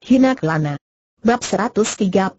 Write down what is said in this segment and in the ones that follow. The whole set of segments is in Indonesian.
Hina Kelana. Bab 132.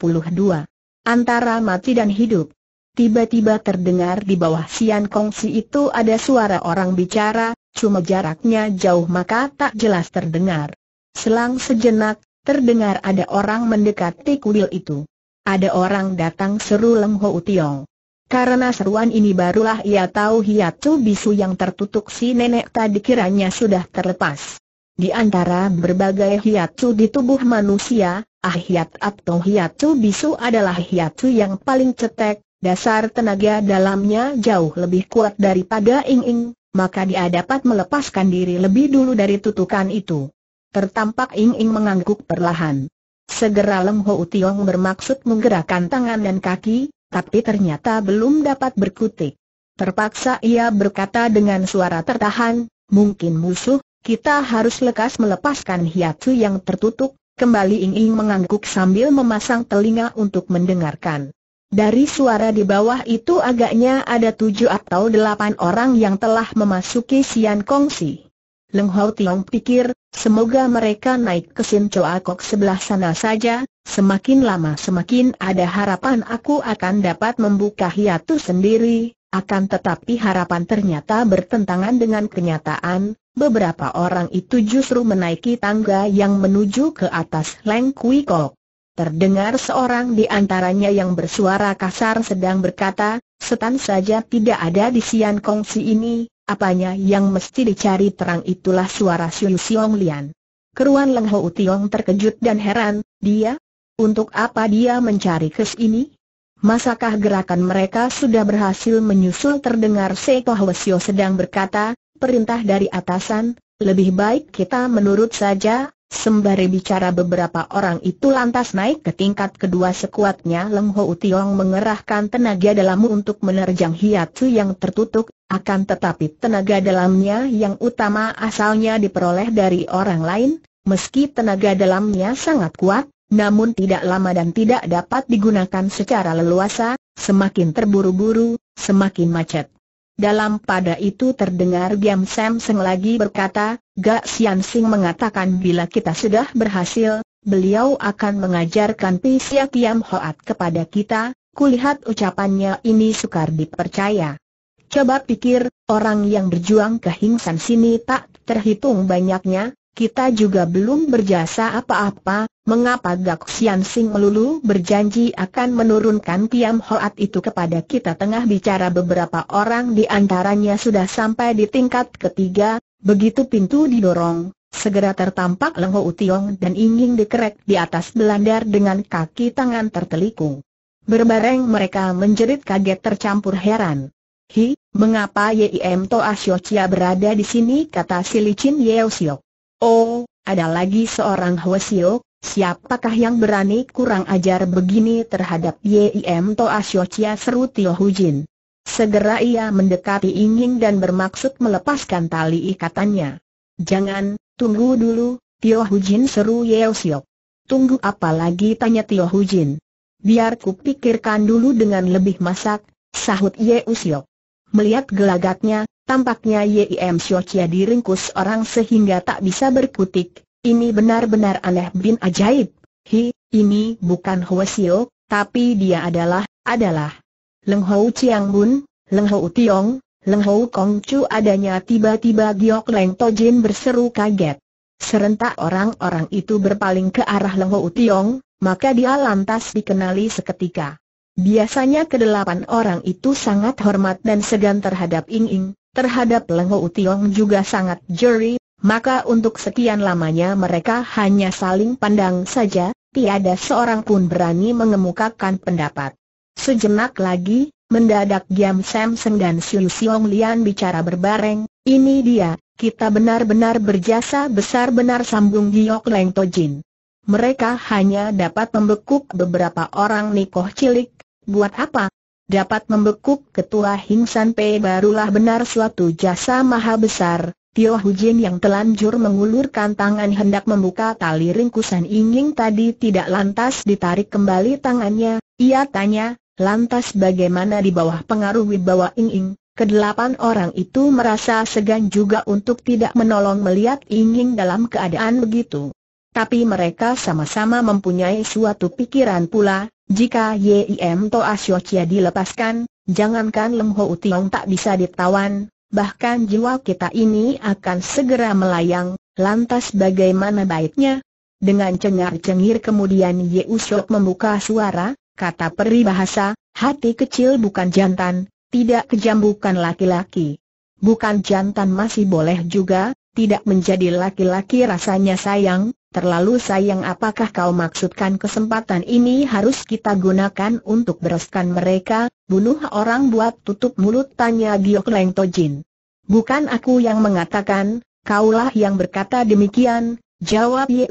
Antara mati dan hidup. Tiba-tiba terdengar di bawah Sian Kongsi itu ada suara orang bicara, cuma jaraknya jauh maka tak jelas terdengar. Selang sejenak, terdengar ada orang mendekati kuil itu. Ada orang datang seru Leng Ho Utiong. Karena seruan ini barulah ia tahu hiatu bisu yang tertutup si nenek tadi kiranya sudah terlepas. Di antara berbagai hiatsu di tubuh manusia, ah atau hiatsu bisu adalah hiatsu yang paling cetek, dasar tenaga dalamnya jauh lebih kuat daripada ing-ing, maka dia dapat melepaskan diri lebih dulu dari tutukan itu. Tertampak ing-ing mengangguk perlahan. Segera Lem Ho Tiong bermaksud menggerakkan tangan dan kaki, tapi ternyata belum dapat berkutik. Terpaksa ia berkata dengan suara tertahan, mungkin musuh, kita harus lekas melepaskan hiatu yang tertutup, kembali Ing-Ing mengangguk sambil memasang telinga untuk mendengarkan. Dari suara di bawah itu agaknya ada tujuh atau delapan orang yang telah memasuki Sian Kongsi. Leng Hau Tiong pikir, semoga mereka naik ke Sin Choa Kok sebelah sana saja, semakin lama semakin ada harapan aku akan dapat membuka hiatu sendiri, akan tetapi harapan ternyata bertentangan dengan kenyataan, Beberapa orang itu justru menaiki tangga yang menuju ke atas Leng Kui Kok. Terdengar seorang di antaranya yang bersuara kasar sedang berkata, setan saja tidak ada di Sian Kongsi ini, apanya yang mesti dicari terang itulah suara Siu Siong Lian. Keruan Leng Ho Tiong terkejut dan heran, dia? Untuk apa dia mencari kes ini? Masakah gerakan mereka sudah berhasil menyusul terdengar Seko Hwesyo sedang berkata, perintah dari atasan, lebih baik kita menurut saja, sembari bicara beberapa orang itu lantas naik ke tingkat kedua sekuatnya Leng Ho Tiong mengerahkan tenaga dalammu untuk menerjang hiatu yang tertutup, akan tetapi tenaga dalamnya yang utama asalnya diperoleh dari orang lain, meski tenaga dalamnya sangat kuat, namun tidak lama dan tidak dapat digunakan secara leluasa, semakin terburu-buru, semakin macet. Dalam pada itu terdengar Giam Sam Seng lagi berkata, Gak Sian Sing mengatakan bila kita sudah berhasil, beliau akan mengajarkan Pisya Tiam Hoat kepada kita, kulihat ucapannya ini sukar dipercaya. Coba pikir, orang yang berjuang ke San sini tak terhitung banyaknya, kita juga belum berjasa apa-apa, mengapa Gak Sian Sing melulu berjanji akan menurunkan Kiam Hoat itu kepada kita tengah bicara beberapa orang di antaranya sudah sampai di tingkat ketiga, begitu pintu didorong, segera tertampak Lengho Utiong dan ingin dikerek di atas belandar dengan kaki tangan tertelikung. Berbareng mereka menjerit kaget tercampur heran. Hi, mengapa Yim Toa Siocia berada di sini kata Silicin Yeo Siok. Oh, ada lagi seorang Hwasio, siapakah yang berani kurang ajar begini terhadap Yim Toa Asyocia seru Tio Hujin. Segera ia mendekati Inging dan bermaksud melepaskan tali ikatannya. Jangan, tunggu dulu, Tio Hujin seru Yeo Siok. Tunggu apa lagi tanya Tio Hujin. Biar ku pikirkan dulu dengan lebih masak, sahut Yeo Siok. Melihat gelagatnya, Tampaknya Yim Shochia diringkus orang sehingga tak bisa berkutik. Ini benar-benar aneh bin ajaib. Hi, ini bukan Xiao, tapi dia adalah, adalah. Leng Hou Chiang Bun, Leng Hou Tiong, Leng Hou Kong Chu adanya tiba-tiba Giok Leng Tojin berseru kaget. Serentak orang-orang itu berpaling ke arah Leng Hou Tiong, maka dia lantas dikenali seketika. Biasanya kedelapan orang itu sangat hormat dan segan terhadap Ing Ing, terhadap Lengho Utiong juga sangat jeri, maka untuk sekian lamanya mereka hanya saling pandang saja, tiada seorang pun berani mengemukakan pendapat. Sejenak lagi, mendadak Giam Samson dan Siu Siong Lian bicara berbareng, ini dia, kita benar-benar berjasa besar benar sambung Giok Leng Jin. Mereka hanya dapat membekuk beberapa orang nikoh cilik, buat apa, dapat membekuk ketua Hing San Pei barulah benar suatu jasa maha besar. Tio Hujin yang telanjur mengulurkan tangan hendak membuka tali ringkusan ingin tadi tidak lantas ditarik kembali tangannya, ia tanya, lantas bagaimana di bawah pengaruh wibawa inging? Kedelapan orang itu merasa segan juga untuk tidak menolong melihat inging dalam keadaan begitu. Tapi mereka sama-sama mempunyai suatu pikiran pula, jika Yim Toa Siochia dilepaskan, jangankan Lem Ho Utiong tak bisa ditawan, bahkan jiwa kita ini akan segera melayang, lantas bagaimana baiknya? Dengan cengar-cengir kemudian Yeusok membuka suara, kata peribahasa, hati kecil bukan jantan, tidak kejam bukan laki-laki. Bukan jantan masih boleh juga, tidak menjadi laki-laki rasanya sayang, Terlalu sayang apakah kau maksudkan kesempatan ini harus kita gunakan untuk bereskan mereka, bunuh orang buat tutup mulut tanya Giok Leng Tojin. Bukan aku yang mengatakan, kaulah yang berkata demikian, jawab Ye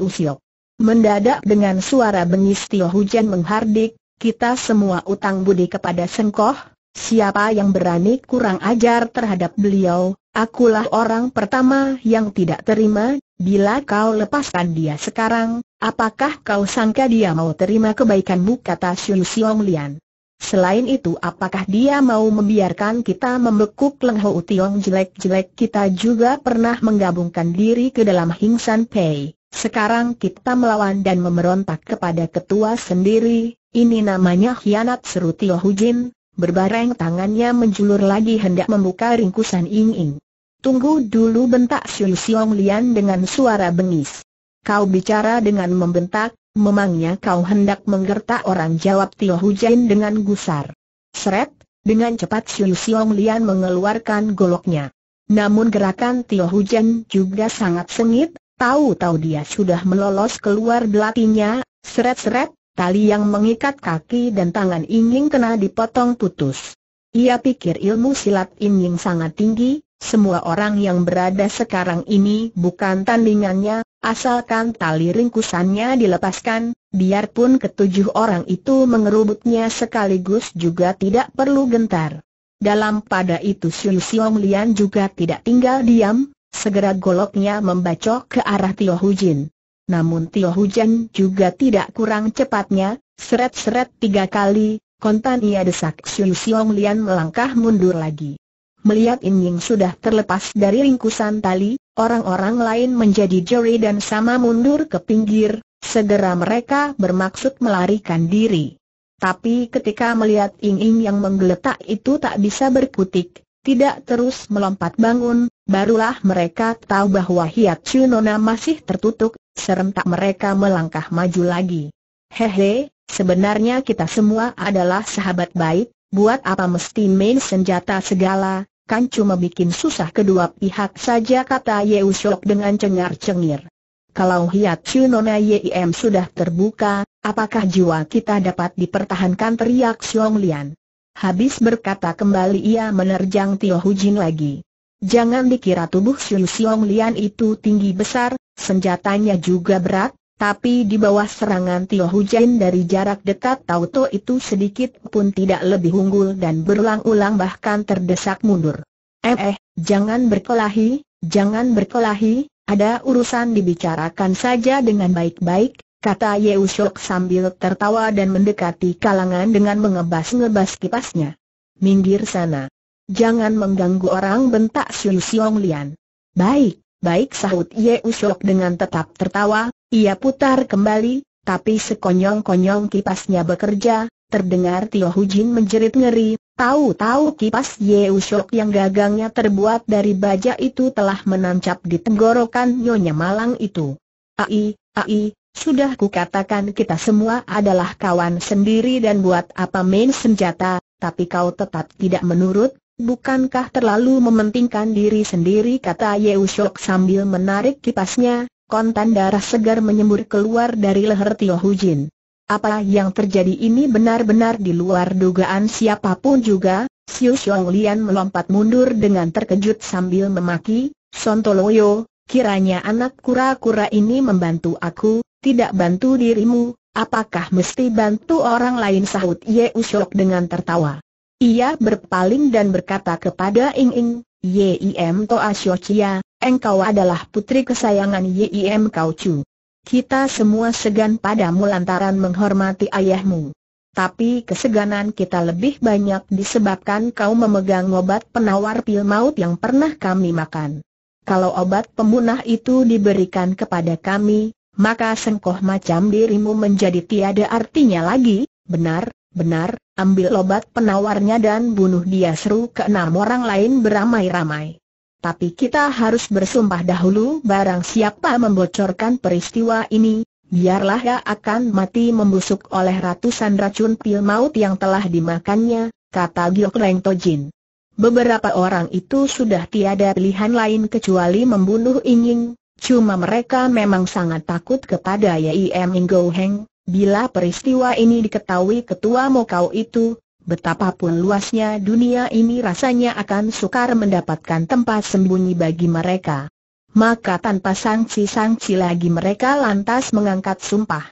Mendadak dengan suara bengis Tio Hujan menghardik, kita semua utang budi kepada Sengkoh, siapa yang berani kurang ajar terhadap beliau, Akulah orang pertama yang tidak terima, bila kau lepaskan dia sekarang, apakah kau sangka dia mau terima kebaikanmu kata Xiu Xiong Lian. Selain itu apakah dia mau membiarkan kita membekuk Leng Ho Tiong jelek-jelek kita juga pernah menggabungkan diri ke dalam Hing San Pei. Sekarang kita melawan dan memberontak kepada ketua sendiri, ini namanya hianat, seru Tio Jin. Berbareng tangannya menjulur lagi hendak membuka ringkusan Ing-Ing. Tunggu dulu bentak Xiu Xiong Lian dengan suara bengis. Kau bicara dengan membentak, memangnya kau hendak menggertak orang jawab Tio Hujain dengan gusar. Seret, dengan cepat Xiu Xiong Lian mengeluarkan goloknya. Namun gerakan Tio Hujan juga sangat sengit, tahu-tahu dia sudah melolos keluar belatinya, seret-seret, Tali yang mengikat kaki dan tangan Inying kena dipotong putus. Ia pikir ilmu silat Inying sangat tinggi, semua orang yang berada sekarang ini bukan tandingannya, asalkan tali ringkusannya dilepaskan, biarpun ketujuh orang itu mengerubutnya sekaligus juga tidak perlu gentar. Dalam pada itu Siu Siong Lian juga tidak tinggal diam, segera goloknya membacok ke arah Tio Hu Jin. Namun Tio Hujan juga tidak kurang cepatnya, seret-seret tiga kali, kontan ia desak Xiu Xiong Lian melangkah mundur lagi. Melihat Ying sudah terlepas dari ringkusan tali, orang-orang lain menjadi jeri dan sama mundur ke pinggir, segera mereka bermaksud melarikan diri. Tapi ketika melihat Ying yang menggeletak itu tak bisa berkutik, tidak terus melompat bangun, barulah mereka tahu bahwa Hiat Chunona masih tertutup, Serentak mereka melangkah maju lagi. Hehe, sebenarnya kita semua adalah sahabat baik, buat apa mesti main senjata segala, kan cuma bikin susah kedua pihak saja kata Yeu dengan cengar-cengir. Kalau hiat Chunona Yim sudah terbuka, apakah jiwa kita dapat dipertahankan teriak Xiong Lian. Habis berkata kembali ia menerjang Tio Hujin lagi. Jangan dikira tubuh Xiong Lian itu tinggi besar, Senjatanya juga berat, tapi di bawah serangan Tio Hujan dari jarak dekat Tauto itu sedikit pun tidak lebih unggul dan berulang-ulang bahkan terdesak mundur. Eh, eh, jangan berkelahi, jangan berkelahi, ada urusan dibicarakan saja dengan baik-baik, kata ye ushok sambil tertawa dan mendekati kalangan dengan mengebas-ngebas kipasnya. Minggir sana. Jangan mengganggu orang bentak Siu Siong Lian. Baik. Baik sahut Ye Usok dengan tetap tertawa, ia putar kembali, tapi sekonyong-konyong kipasnya bekerja, terdengar Tio Hujin menjerit ngeri, tahu-tahu kipas Ye Usok yang gagangnya terbuat dari baja itu telah menancap di tenggorokan Nyonya Malang itu. Ai, ai, sudah kukatakan kita semua adalah kawan sendiri dan buat apa main senjata, tapi kau tetap tidak menurut, Bukankah terlalu mementingkan diri sendiri kata Yeushok sambil menarik kipasnya, kontan darah segar menyembur keluar dari leher Tio Hujin. Apa yang terjadi ini benar-benar di luar dugaan siapapun juga, Siu Xiong Lian melompat mundur dengan terkejut sambil memaki, Sontoloyo, kiranya anak kura-kura ini membantu aku, tidak bantu dirimu, apakah mesti bantu orang lain sahut Yeushok dengan tertawa. Ia berpaling dan berkata kepada Ing Ing, Yim Toa Xiaochia, engkau adalah putri kesayangan Yim Kau Chu. Kita semua segan padamu lantaran menghormati ayahmu. Tapi keseganan kita lebih banyak disebabkan kau memegang obat penawar pil maut yang pernah kami makan. Kalau obat pembunuh itu diberikan kepada kami, maka sengkoh macam dirimu menjadi tiada artinya lagi, benar? Benar, ambil obat penawarnya dan bunuh dia seru ke enam orang lain beramai-ramai. Tapi kita harus bersumpah dahulu barang siapa membocorkan peristiwa ini, biarlah ia akan mati membusuk oleh ratusan racun pil maut yang telah dimakannya, kata Giok Leng Tojin. Beberapa orang itu sudah tiada pilihan lain kecuali membunuh Inging, cuma mereka memang sangat takut kepada Yim Inggo Heng, Bila peristiwa ini diketahui ketua Mokau itu, betapapun luasnya dunia ini rasanya akan sukar mendapatkan tempat sembunyi bagi mereka. Maka tanpa sanksi-sanksi lagi mereka lantas mengangkat sumpah.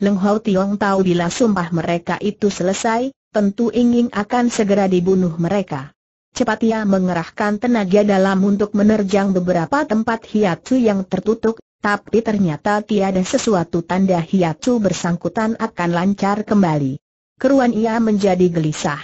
Leng Hau Tiong tahu bila sumpah mereka itu selesai, tentu ingin akan segera dibunuh mereka. Cepat ia mengerahkan tenaga dalam untuk menerjang beberapa tempat hiatus yang tertutup, tapi ternyata tiada sesuatu tanda hiatu bersangkutan akan lancar kembali. Keruan ia menjadi gelisah.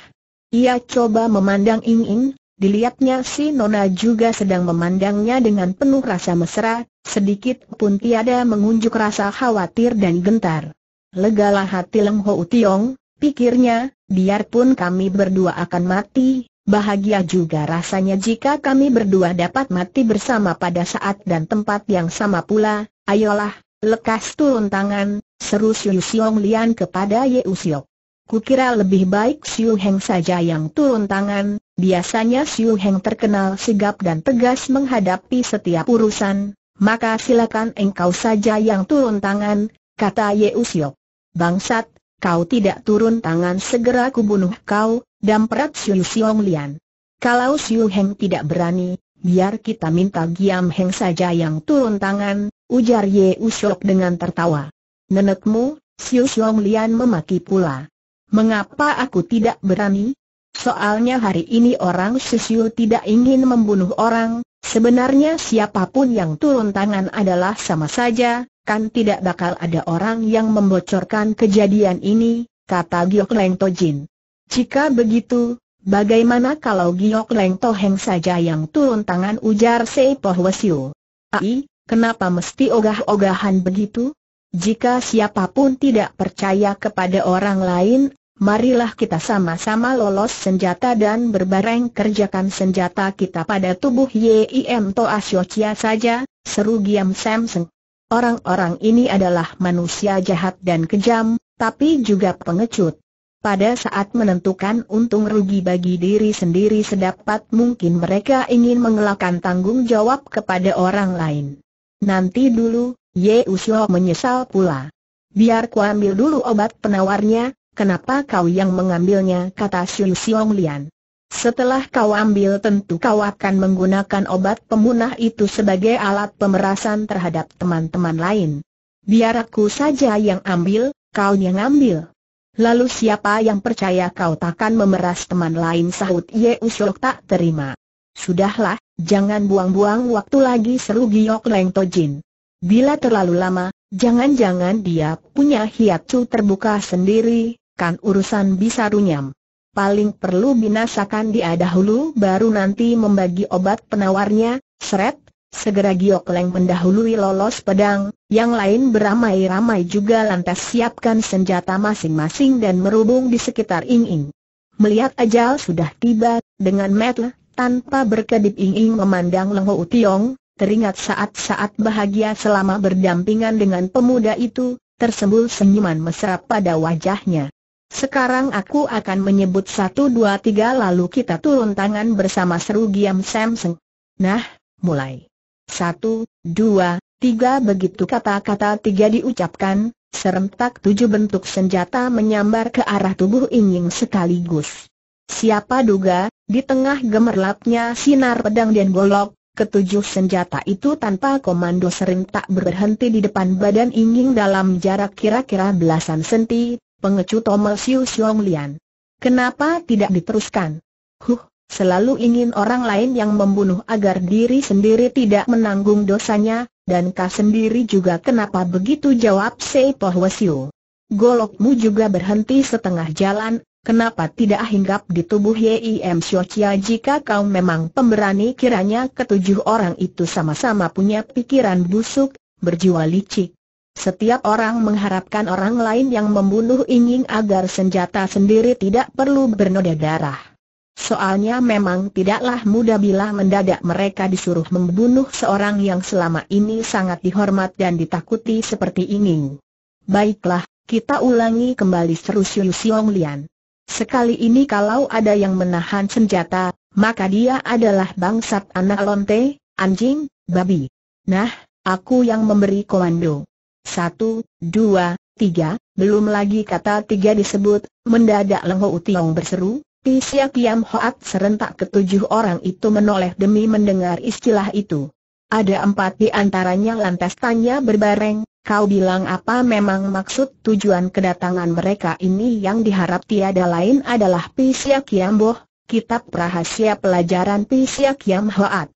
Ia coba memandang Ing Ing, dilihatnya si Nona juga sedang memandangnya dengan penuh rasa mesra, sedikit pun tiada mengunjuk rasa khawatir dan gentar. Legalah hati Leng Ho Tiong, pikirnya, biarpun kami berdua akan mati, Bahagia juga rasanya jika kami berdua dapat mati bersama pada saat dan tempat yang sama pula, ayolah, lekas turun tangan, seru Siu Siong Lian kepada Ye Usiok. Kukira lebih baik Siu Heng saja yang turun tangan, biasanya Siu Heng terkenal sigap dan tegas menghadapi setiap urusan, maka silakan engkau saja yang turun tangan, kata Ye Usiok. Bangsat, Kau tidak turun tangan segera kubunuh kau, damprat Siu Siong Lian. Kalau Siu Heng tidak berani, biar kita minta Giam Heng saja yang turun tangan, ujar Ye Usyok dengan tertawa. Nenekmu, Siu Siong Lian memaki pula. Mengapa aku tidak berani? Soalnya hari ini orang Sisiu tidak ingin membunuh orang, sebenarnya siapapun yang turun tangan adalah sama saja, kan tidak bakal ada orang yang membocorkan kejadian ini, kata Giok Leng Tojin. Jika begitu, bagaimana kalau Giok Leng Toheng saja yang turun tangan ujar Seipoh Wesiu? Ai, kenapa mesti ogah-ogahan begitu? Jika siapapun tidak percaya kepada orang lain, marilah kita sama-sama lolos senjata dan berbareng kerjakan senjata kita pada tubuh Yim To Siochia saja, seru Giam Samseng. Orang-orang ini adalah manusia jahat dan kejam, tapi juga pengecut. Pada saat menentukan untung rugi bagi diri sendiri sedapat mungkin mereka ingin mengelakkan tanggung jawab kepada orang lain. Nanti dulu, Ye Usyo menyesal pula. Biar ku ambil dulu obat penawarnya, kenapa kau yang mengambilnya kata Shui Xiong Lian. Setelah kau ambil tentu kau akan menggunakan obat pemunah itu sebagai alat pemerasan terhadap teman-teman lain. Biar aku saja yang ambil, kau yang ambil. Lalu siapa yang percaya kau takkan memeras teman lain sahut Ye Usyok tak terima. Sudahlah, jangan buang-buang waktu lagi seru Giok Leng Tojin. Bila terlalu lama, jangan-jangan dia punya hiat cu terbuka sendiri, kan urusan bisa runyam paling perlu binasakan dia dahulu baru nanti membagi obat penawarnya, seret, segera giok leng mendahului lolos pedang, yang lain beramai-ramai juga lantas siapkan senjata masing-masing dan merubung di sekitar Ing-Ing. Melihat ajal sudah tiba, dengan metel, tanpa berkedip Ing-Ing memandang Leng Ho Tiong, teringat saat-saat bahagia selama berdampingan dengan pemuda itu, tersembul senyuman mesra pada wajahnya. Sekarang aku akan menyebut satu dua tiga lalu kita turun tangan bersama seru Giam Samseng. Nah, mulai. Satu, dua, tiga begitu kata-kata tiga diucapkan, serentak tujuh bentuk senjata menyambar ke arah tubuh Inying sekaligus. Siapa duga, di tengah gemerlapnya sinar pedang dan golok, ketujuh senjata itu tanpa komando serentak berhenti di depan badan Inying dalam jarak kira-kira belasan senti, pengecut Siu Siong Lian. Kenapa tidak diteruskan? Huh, selalu ingin orang lain yang membunuh agar diri sendiri tidak menanggung dosanya, dan kau sendiri juga kenapa begitu jawab Sei Pohwe Siu. Golokmu juga berhenti setengah jalan, Kenapa tidak hinggap di tubuh Yim Xiochia jika kau memang pemberani kiranya ketujuh orang itu sama-sama punya pikiran busuk, berjiwa licik. Setiap orang mengharapkan orang lain yang membunuh ingin agar senjata sendiri tidak perlu bernoda darah. Soalnya memang tidaklah mudah bila mendadak mereka disuruh membunuh seorang yang selama ini sangat dihormat dan ditakuti seperti ingin. Baiklah, kita ulangi kembali seru Siu Siong Lian. Sekali ini kalau ada yang menahan senjata, maka dia adalah bangsat anak lonte, anjing, babi. Nah, aku yang memberi komando. Satu, dua, tiga, belum lagi kata tiga disebut, mendadak Leng Ho Tiong berseru, Pisia Kiam Hoat serentak ketujuh orang itu menoleh demi mendengar istilah itu. Ada empat di antaranya lantas tanya berbareng, kau bilang apa memang maksud tujuan kedatangan mereka ini yang diharap tiada lain adalah Pisya Kiam Boh, kitab rahasia pelajaran Pisya Kiam Hoat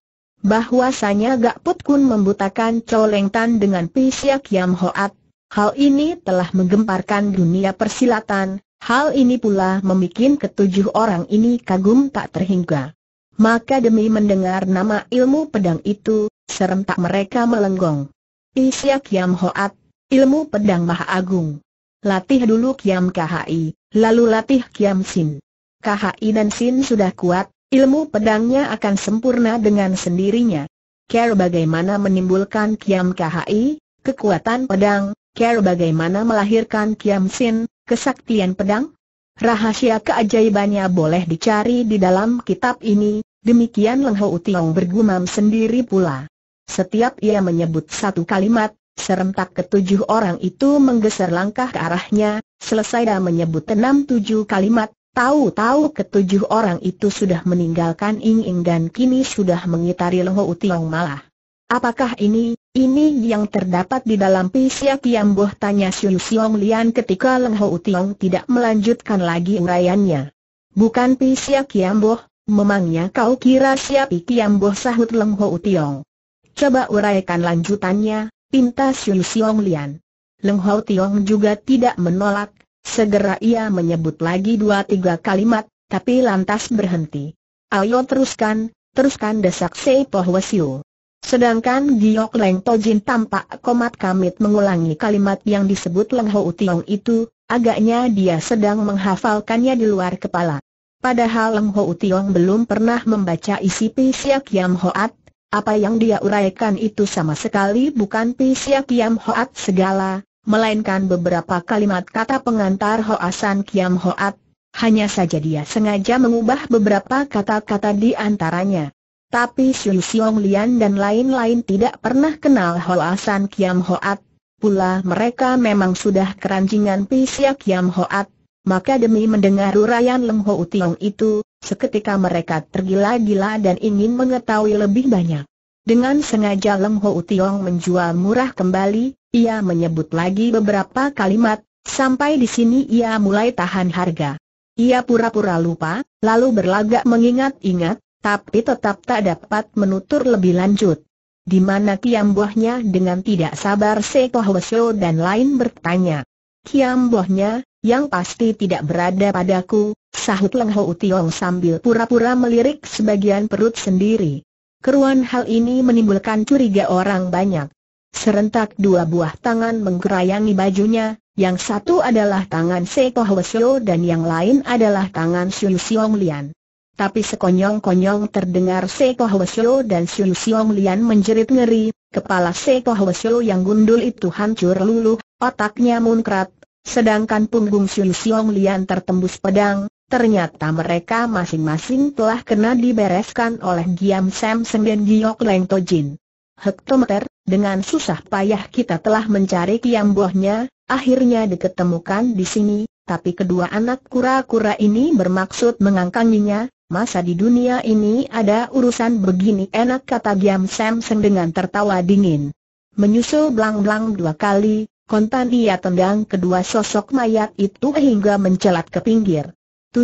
bahwasanya Gak Put Kun membutakan Coleng Tan dengan Pisya Kiam Hoat. Hal ini telah menggemparkan dunia persilatan, hal ini pula membuat ketujuh orang ini kagum tak terhingga. Maka demi mendengar nama ilmu pedang itu, serentak mereka melenggong. Isya Kiam Hoat, ilmu pedang maha agung. Latih dulu Kiam KHI, lalu latih Kiam Sin. KHI dan Sin sudah kuat, Ilmu pedangnya akan sempurna dengan sendirinya. Care bagaimana menimbulkan Kiam KHI, kekuatan pedang, care bagaimana melahirkan Kiam Sin, kesaktian pedang? Rahasia keajaibannya boleh dicari di dalam kitab ini, demikian Leng Ho Utiong bergumam sendiri pula. Setiap ia menyebut satu kalimat, serentak ketujuh orang itu menggeser langkah ke arahnya, selesai dah menyebut enam tujuh kalimat, Tahu-tahu ketujuh orang itu sudah meninggalkan Ing Ing dan kini sudah mengitari Lengho Utiong malah. Apakah ini, ini yang terdapat di dalam Pisia Boh tanya Siu Siong Lian ketika Lengho Utiong tidak melanjutkan lagi uraiannya. Bukan Pisia Boh, memangnya kau kira siapa Boh sahut Lengho Utiong. Coba uraikan lanjutannya, pinta Siu Siong Lian. Lengho Tiong juga tidak menolak, Segera ia menyebut lagi dua tiga kalimat, tapi lantas berhenti. Ayo teruskan, teruskan desak Sei Pohwesiu. Sedangkan Giok Leng Tojin tampak komat kamit mengulangi kalimat yang disebut Leng Ho Tiong itu, agaknya dia sedang menghafalkannya di luar kepala. Padahal Leng Ho Tiong belum pernah membaca isi Pisiak Yam Hoat, apa yang dia uraikan itu sama sekali bukan Pisiak Yam Hoat segala, melainkan beberapa kalimat kata pengantar Hoasan Kiam Hoat, hanya saja dia sengaja mengubah beberapa kata-kata di antaranya. Tapi Siu Siong Lian dan lain-lain tidak pernah kenal Hoasan Kiam Hoat, pula mereka memang sudah keranjingan Pisia Kiam Hoat, maka demi mendengar uraian Leng Ho Utiong itu, seketika mereka tergila-gila dan ingin mengetahui lebih banyak. Dengan sengaja Leng Ho Utiong menjual murah kembali, ia menyebut lagi beberapa kalimat, sampai di sini ia mulai tahan harga. Ia pura-pura lupa, lalu berlagak mengingat-ingat, tapi tetap tak dapat menutur lebih lanjut. Di mana Kiam Bohnya dengan tidak sabar Seko Hwesyo dan lain bertanya. Kiam Bohnya, yang pasti tidak berada padaku, sahut Leng Ho Utiong sambil pura-pura melirik sebagian perut sendiri. Keruan hal ini menimbulkan curiga orang banyak. Serentak dua buah tangan menggerayangi bajunya, yang satu adalah tangan Seko Hwesyo dan yang lain adalah tangan Siu Siong Lian. Tapi sekonyong-konyong terdengar Seko Hwesyo dan Siu Siong Lian menjerit ngeri, kepala Seko Hwesyo yang gundul itu hancur luluh, otaknya munkrat, sedangkan punggung Siu Siong Lian tertembus pedang, Ternyata mereka masing-masing telah kena dibereskan oleh Giam Sam Sen dan Giok Leng Tojin hektometer, dengan susah payah kita telah mencari kiam buahnya, akhirnya diketemukan di sini, tapi kedua anak kura-kura ini bermaksud mengangkanginya, masa di dunia ini ada urusan begini enak kata Giam Samson dengan tertawa dingin. Menyusul blang blang dua kali, kontan ia tendang kedua sosok mayat itu hingga mencelat ke pinggir.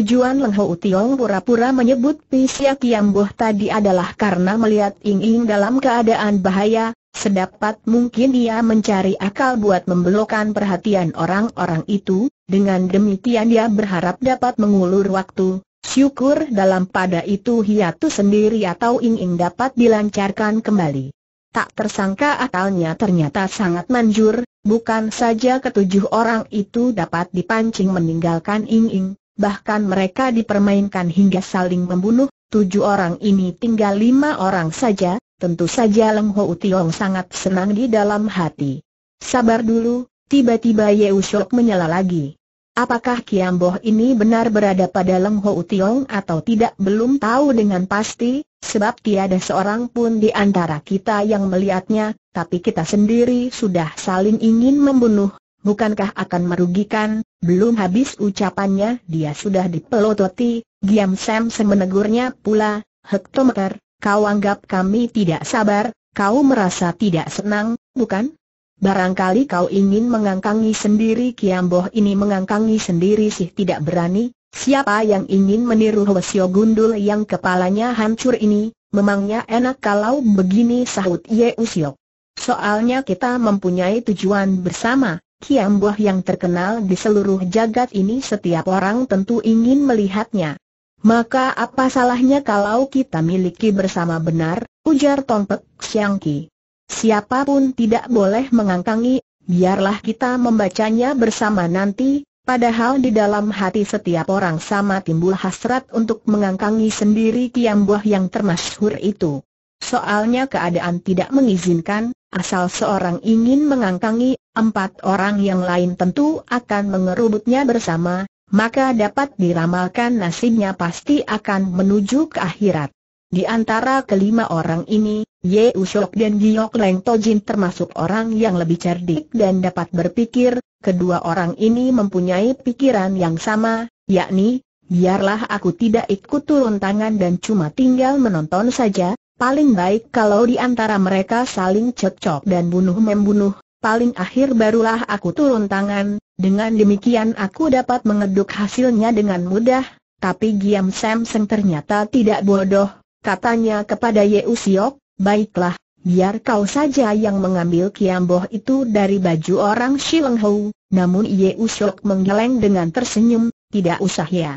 Tujuan Leng Ho Tiong pura-pura menyebut Kiam Kiamboh tadi adalah karena melihat Ing Ing dalam keadaan bahaya, sedapat mungkin ia mencari akal buat membelokkan perhatian orang-orang itu, dengan demikian dia berharap dapat mengulur waktu, syukur dalam pada itu hiatus sendiri atau Ing Ing dapat dilancarkan kembali. Tak tersangka akalnya ternyata sangat manjur, bukan saja ketujuh orang itu dapat dipancing meninggalkan Ing Ing bahkan mereka dipermainkan hingga saling membunuh, tujuh orang ini tinggal lima orang saja, tentu saja Leng Ho Tiong sangat senang di dalam hati. Sabar dulu, tiba-tiba Yeu Shok menyala lagi. Apakah Kiamboh ini benar berada pada Leng Ho Tiong atau tidak belum tahu dengan pasti, sebab tiada seorang pun di antara kita yang melihatnya, tapi kita sendiri sudah saling ingin membunuh, bukankah akan merugikan, belum habis ucapannya dia sudah dipelototi, Giam Sam semenegurnya pula, Hektometer, kau anggap kami tidak sabar, kau merasa tidak senang, bukan? Barangkali kau ingin mengangkangi sendiri Boh ini mengangkangi sendiri sih tidak berani, siapa yang ingin meniru Hwasyo Gundul yang kepalanya hancur ini, memangnya enak kalau begini sahut Ye Usyok. Soalnya kita mempunyai tujuan bersama, Kiam buah yang terkenal di seluruh jagat ini setiap orang tentu ingin melihatnya. Maka apa salahnya kalau kita miliki bersama benar, ujar Tongpek Siang Ki. Siapapun tidak boleh mengangkangi, biarlah kita membacanya bersama nanti, Padahal di dalam hati setiap orang sama timbul hasrat untuk mengangkangi sendiri Kiam buah yang termasyhur itu. Soalnya keadaan tidak mengizinkan, Asal seorang ingin mengangkangi, empat orang yang lain tentu akan mengerubutnya bersama, maka dapat diramalkan nasibnya pasti akan menuju ke akhirat. Di antara kelima orang ini, Ye dan Giok Leng Tojin termasuk orang yang lebih cerdik dan dapat berpikir, kedua orang ini mempunyai pikiran yang sama, yakni, biarlah aku tidak ikut turun tangan dan cuma tinggal menonton saja, Paling baik kalau di antara mereka saling cekcok dan bunuh-membunuh, paling akhir barulah aku turun tangan, dengan demikian aku dapat mengeduk hasilnya dengan mudah, tapi Giam Samseng ternyata tidak bodoh, katanya kepada Ye Siok, baiklah, biar kau saja yang mengambil kiamboh itu dari baju orang Shileng Hou, namun Ye Siok menggeleng dengan tersenyum, tidak usah ya.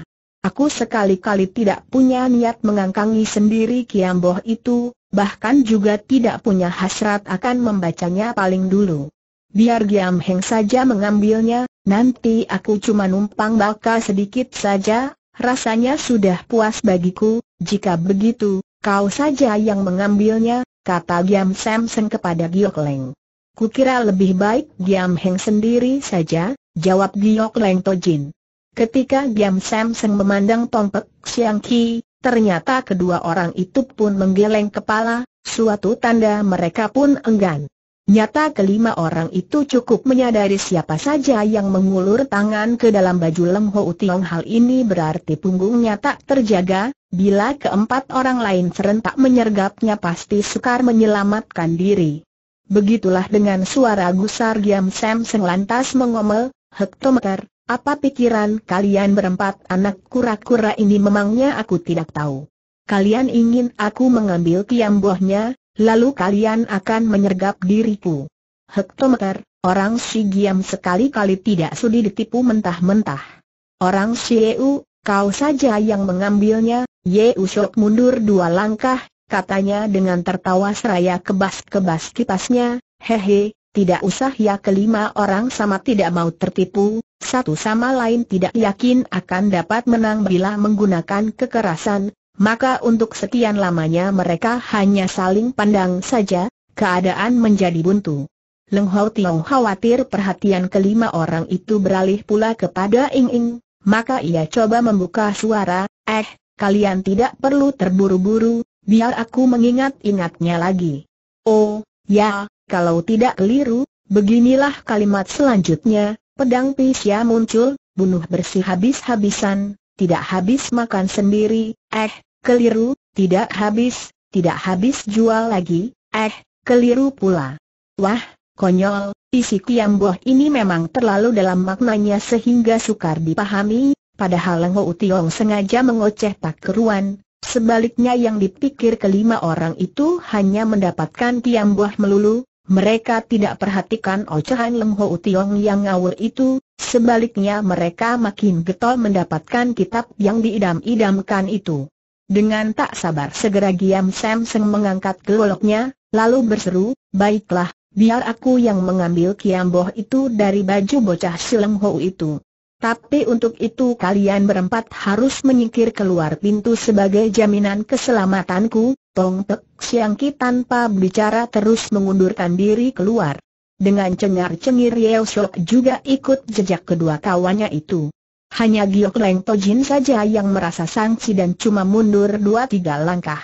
Aku sekali-kali tidak punya niat mengangkangi sendiri Kiamboh itu, bahkan juga tidak punya hasrat akan membacanya paling dulu. Biar Giam Heng saja mengambilnya, nanti aku cuma numpang baka sedikit saja, rasanya sudah puas bagiku, jika begitu, kau saja yang mengambilnya, kata Giam Samson kepada Giok Leng. Kukira lebih baik Giam Heng sendiri saja, jawab Giok Leng Tojin. Ketika Giam Sam Seng memandang Pek Siang Ki, ternyata kedua orang itu pun menggeleng kepala, suatu tanda mereka pun enggan. Nyata kelima orang itu cukup menyadari siapa saja yang mengulur tangan ke dalam baju Lem Ho Utiong hal ini berarti punggungnya tak terjaga, bila keempat orang lain serentak menyergapnya pasti sukar menyelamatkan diri. Begitulah dengan suara gusar Giam Sam Seng lantas mengomel, hektometer, apa pikiran kalian berempat anak kura-kura ini memangnya aku tidak tahu. Kalian ingin aku mengambil buahnya, lalu kalian akan menyergap diriku. Hektometer, orang si Giam sekali-kali tidak sudi ditipu mentah-mentah. Orang si Yeu, kau saja yang mengambilnya, Yeu Shok mundur dua langkah, katanya dengan tertawa seraya kebas-kebas kipasnya, hehe, tidak usah ya kelima orang sama tidak mau tertipu, satu sama lain tidak yakin akan dapat menang bila menggunakan kekerasan, maka untuk sekian lamanya mereka hanya saling pandang saja, keadaan menjadi buntu. Leng Hau Tiong khawatir perhatian kelima orang itu beralih pula kepada Ing Ing, maka ia coba membuka suara, eh, kalian tidak perlu terburu-buru, biar aku mengingat-ingatnya lagi. Oh, ya, kalau tidak keliru, beginilah kalimat selanjutnya, pedang Pisya muncul, bunuh bersih habis-habisan, tidak habis makan sendiri, eh, keliru, tidak habis, tidak habis jual lagi, eh, keliru pula. Wah, konyol, isi kiamboh ini memang terlalu dalam maknanya sehingga sukar dipahami, padahal Ngo Utiong sengaja mengoceh tak keruan. sebaliknya yang dipikir kelima orang itu hanya mendapatkan tiang buah melulu, mereka tidak perhatikan ocehan Leng Ho Tiong yang ngawur itu, sebaliknya mereka makin getol mendapatkan kitab yang diidam-idamkan itu. Dengan tak sabar segera Giam Sam Seng mengangkat geloknya, lalu berseru, baiklah, biar aku yang mengambil Boh itu dari baju bocah Leng Ho itu. Tapi untuk itu kalian berempat harus menyingkir keluar pintu sebagai jaminan keselamatanku, Tong Tek Siang Ki tanpa bicara terus mengundurkan diri keluar. Dengan cengar-cengir Yeo Shok juga ikut jejak kedua kawannya itu. Hanya Giok Leng Tojin saja yang merasa sangsi dan cuma mundur dua tiga langkah.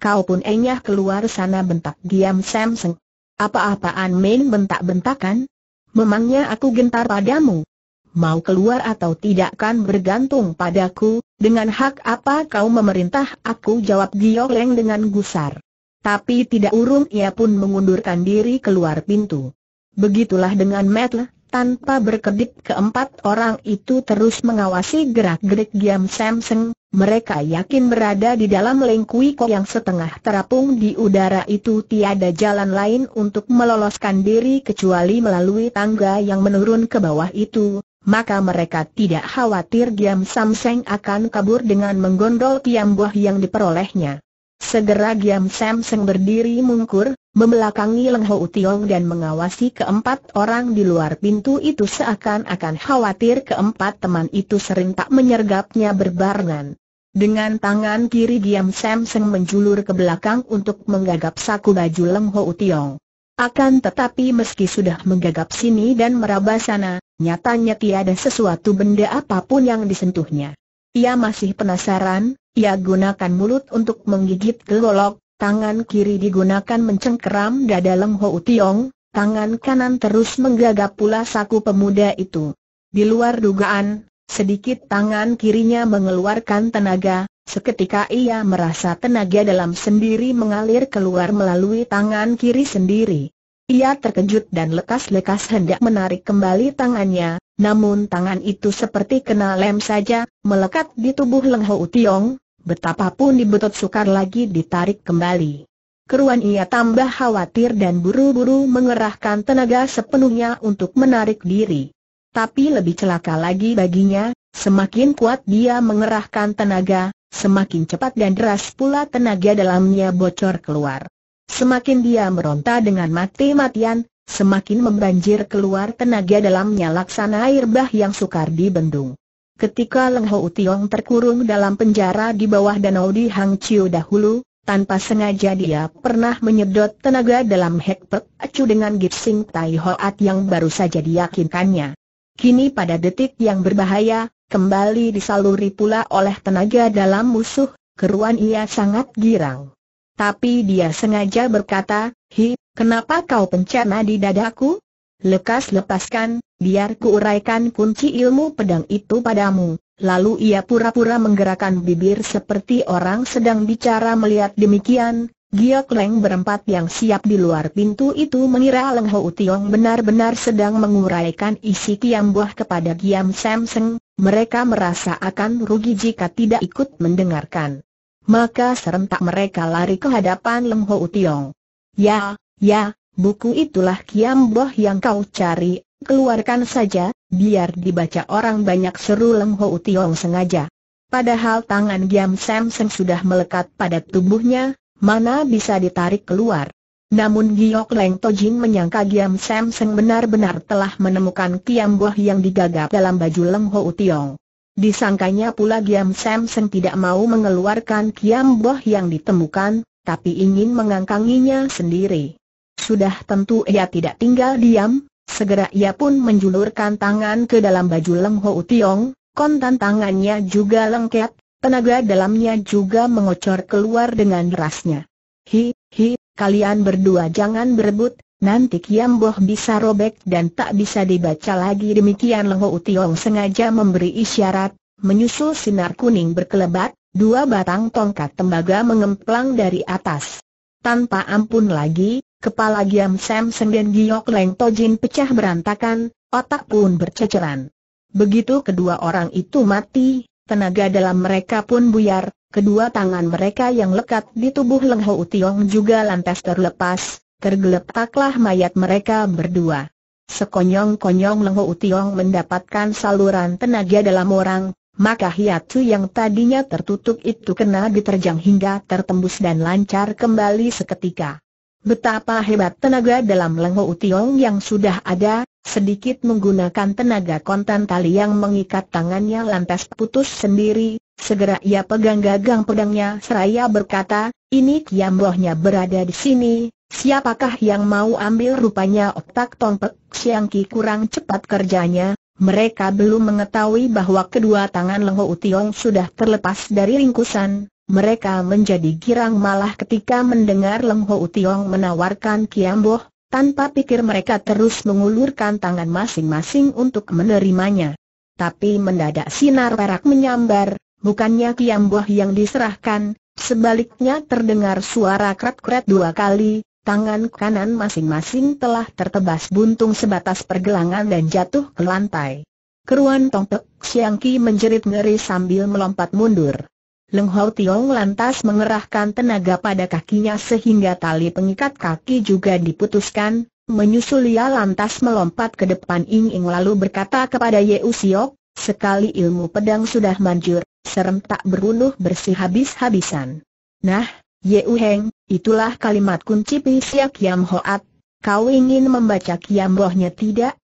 Kau pun enyah keluar sana bentak diam Samseng. Apa-apaan main bentak-bentakan? Memangnya aku gentar padamu? mau keluar atau tidak kan bergantung padaku, dengan hak apa kau memerintah aku jawab Gio Leng dengan gusar. Tapi tidak urung ia pun mengundurkan diri keluar pintu. Begitulah dengan Metle, tanpa berkedip keempat orang itu terus mengawasi gerak-gerik Giam Samsung, mereka yakin berada di dalam lengkui kok yang setengah terapung di udara itu tiada jalan lain untuk meloloskan diri kecuali melalui tangga yang menurun ke bawah itu, maka mereka tidak khawatir Giam Samseng akan kabur dengan menggondol tiang buah yang diperolehnya. Segera Giam Samseng berdiri mungkur, membelakangi Leng Ho Tiong dan mengawasi keempat orang di luar pintu itu seakan-akan khawatir keempat teman itu sering tak menyergapnya berbarengan. Dengan tangan kiri Giam Samseng menjulur ke belakang untuk menggagap saku baju Leng Ho Tiong. Akan tetapi meski sudah menggagap sini dan meraba sana, nyatanya tiada sesuatu benda apapun yang disentuhnya. Ia masih penasaran, ia gunakan mulut untuk menggigit kelolok. tangan kiri digunakan mencengkeram dada Leng Ho Tiong, tangan kanan terus menggagap pula saku pemuda itu. Di luar dugaan, sedikit tangan kirinya mengeluarkan tenaga, seketika ia merasa tenaga dalam sendiri mengalir keluar melalui tangan kiri sendiri. Ia terkejut dan lekas-lekas hendak menarik kembali tangannya, namun tangan itu seperti kena lem saja, melekat di tubuh Leng Ho Tiong, betapapun dibetot sukar lagi ditarik kembali. Keruan ia tambah khawatir dan buru-buru mengerahkan tenaga sepenuhnya untuk menarik diri. Tapi lebih celaka lagi baginya, semakin kuat dia mengerahkan tenaga, semakin cepat dan deras pula tenaga dalamnya bocor keluar. Semakin dia meronta dengan mati-matian, semakin membanjir keluar tenaga dalamnya laksana air bah yang sukar dibendung. Ketika Leng Ho Tiong terkurung dalam penjara di bawah danau di Hang Chiu dahulu, tanpa sengaja dia pernah menyedot tenaga dalam Hek Pek Acu dengan Gipsing Tai Hoat yang baru saja diyakinkannya. Kini pada detik yang berbahaya, kembali disaluri pula oleh tenaga dalam musuh, keruan ia sangat girang tapi dia sengaja berkata, Hi, kenapa kau pencana di dadaku? Lekas lepaskan, biar kuuraikan kunci ilmu pedang itu padamu. Lalu ia pura-pura menggerakkan bibir seperti orang sedang bicara melihat demikian, Giok Leng berempat yang siap di luar pintu itu mengira Leng Ho Utiong benar-benar sedang menguraikan isi kiam buah kepada Giam Sam mereka merasa akan rugi jika tidak ikut mendengarkan maka serentak mereka lari ke hadapan Leng Ho Tiong. Ya, ya, buku itulah Kiam Boh yang kau cari, keluarkan saja, biar dibaca orang banyak seru Leng Ho Tiong sengaja. Padahal tangan Giam Sam Seng sudah melekat pada tubuhnya, mana bisa ditarik keluar. Namun Giok Leng Tojin menyangka Giam Sam Seng benar-benar telah menemukan Kiam Boh yang digagap dalam baju Leng Ho Tiong. Disangkanya pula Giam Samsen tidak mau mengeluarkan Kiam Boh yang ditemukan, tapi ingin mengangkanginya sendiri. Sudah tentu ia tidak tinggal diam, segera ia pun menjulurkan tangan ke dalam baju Leng Ho Tiong, kontan tangannya juga lengket, tenaga dalamnya juga mengocor keluar dengan derasnya. Hi, hi, kalian berdua jangan berebut, Nanti Kiam Boh bisa robek dan tak bisa dibaca lagi demikian Leho Utiong sengaja memberi isyarat, menyusul sinar kuning berkelebat, dua batang tongkat tembaga mengemplang dari atas. Tanpa ampun lagi, kepala Giam Sam Senggen Giok Leng Tojin pecah berantakan, otak pun berceceran. Begitu kedua orang itu mati, tenaga dalam mereka pun buyar, kedua tangan mereka yang lekat di tubuh Leng Ho Utiong juga lantas terlepas, tergeletaklah mayat mereka berdua. Sekonyong-konyong Lengho Utiong mendapatkan saluran tenaga dalam orang, maka hiatus yang tadinya tertutup itu kena diterjang hingga tertembus dan lancar kembali seketika. Betapa hebat tenaga dalam Lengho Utiong yang sudah ada, sedikit menggunakan tenaga kontan tali yang mengikat tangannya lantas putus sendiri, segera ia pegang gagang pedangnya seraya berkata, ini kiambohnya berada di sini, Siapakah yang mau ambil rupanya otak tongpek Siangki kurang cepat kerjanya, mereka belum mengetahui bahwa kedua tangan Lengho Utiong sudah terlepas dari ringkusan, mereka menjadi girang malah ketika mendengar Lengho Utiong menawarkan Kiamboh, tanpa pikir mereka terus mengulurkan tangan masing-masing untuk menerimanya. Tapi mendadak sinar perak menyambar, bukannya Kiamboh yang diserahkan, sebaliknya terdengar suara kret-kret dua kali, tangan kanan masing-masing telah tertebas buntung sebatas pergelangan dan jatuh ke lantai. Keruan Tong Tek Siang Ki menjerit ngeri sambil melompat mundur. Leng Hau Tiong lantas mengerahkan tenaga pada kakinya sehingga tali pengikat kaki juga diputuskan, menyusul ia lantas melompat ke depan Ing Ing lalu berkata kepada Ye Siok, sekali ilmu pedang sudah manjur, serem tak berunuh bersih habis-habisan. Nah, Yeu Heng, itulah kalimat kunci Pisiak Kiam Hoat. Kau ingin membaca Kiam Bohnya tidak?